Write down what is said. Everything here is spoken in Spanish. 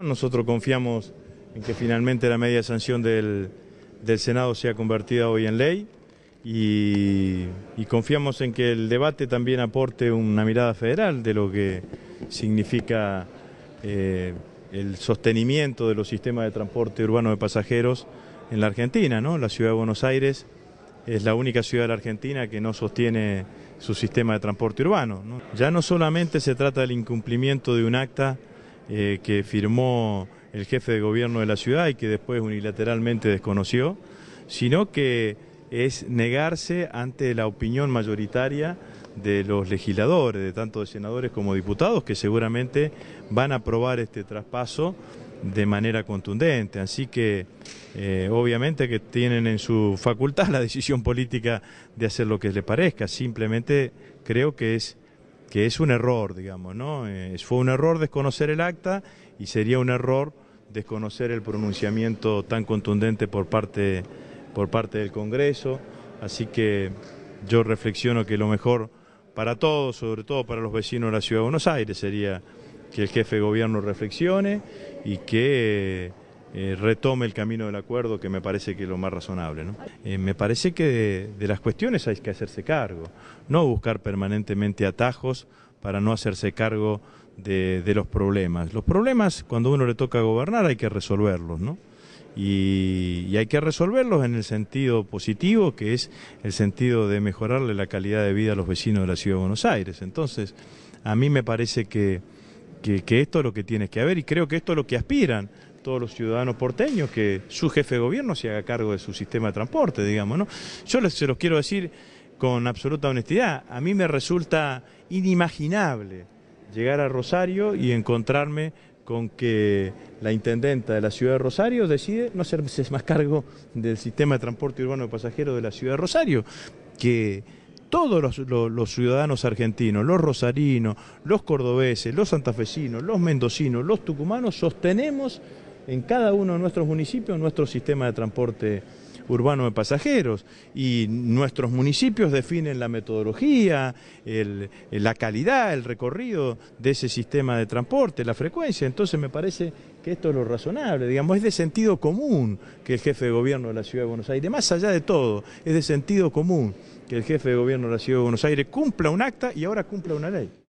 Nosotros confiamos en que finalmente la media sanción del, Senado sea convertida hoy en ley y, confiamos en que el debate también aporte una mirada federal de lo que significa eh, el sostenimiento de los sistemas de transporte urbano de pasajeros en la Argentina. ¿no? La ciudad de Buenos Aires es la única ciudad de la Argentina que no sostiene su sistema de transporte urbano. Ya no solamente se trata del incumplimiento de un acta eh, que firmó el jefe de gobierno de la ciudad y que después unilateralmente desconoció, sino que es negarse ante la opinión mayoritaria de los legisladores, de tanto de senadores como diputados, que seguramente van a aprobar este traspaso de manera contundente. Así que eh, obviamente que tienen en su facultad la decisión política de hacer lo que les parezca. Simplemente creo que es que es un error, digamos, ¿no? fue un error desconocer el acta y sería un error desconocer el pronunciamiento tan contundente por parte, por parte del Congreso. Así que yo reflexiono que lo mejor para todos, sobre todo para los vecinos de la Ciudad de Buenos Aires, sería que el jefe de gobierno reflexione y que eh, retome el camino del acuerdo, que me parece que es lo más razonable. Eh, me parece que de, las cuestiones hay que hacerse cargo, no buscar permanentemente atajos para no hacerse cargo de, los problemas. Los problemas, cuando uno le toca gobernar, hay que resolverlos, ¿no? Y, hay que resolverlos en el sentido positivo, que es el sentido de mejorarle la calidad de vida a los vecinos de la Ciudad de Buenos Aires. Entonces, a mí me parece que, que esto es lo que tiene que haber y creo que esto es lo que aspiran todos los ciudadanos porteños que su jefe de gobierno se haga cargo de su sistema de transporte, digamos, ¿no? Yo se los quiero decir con absoluta honestidad, a mí me resulta inimaginable llegar a Rosario y encontrarme con que la intendenta de la ciudad de Rosario decide no hacerse más cargo del sistema de transporte urbano de pasajeros de la ciudad de Rosario, que todos los, los, ciudadanos argentinos, los rosarinos, los cordobeses, los santafesinos, los mendocinos, los tucumanos, sostenemos en cada uno de nuestros municipios nuestro sistema de transporte urbano de pasajeros y nuestros municipios definen la metodología, eh, la calidad, el recorrido de ese sistema de transporte, la frecuencia, entonces me parece que esto es lo razonable, digamos, es de sentido común que el jefe de gobierno de la Ciudad de Buenos Aires, más allá de todo, es de sentido común que el jefe de gobierno de la Ciudad de Buenos Aires cumpla un acta y ahora cumpla una ley.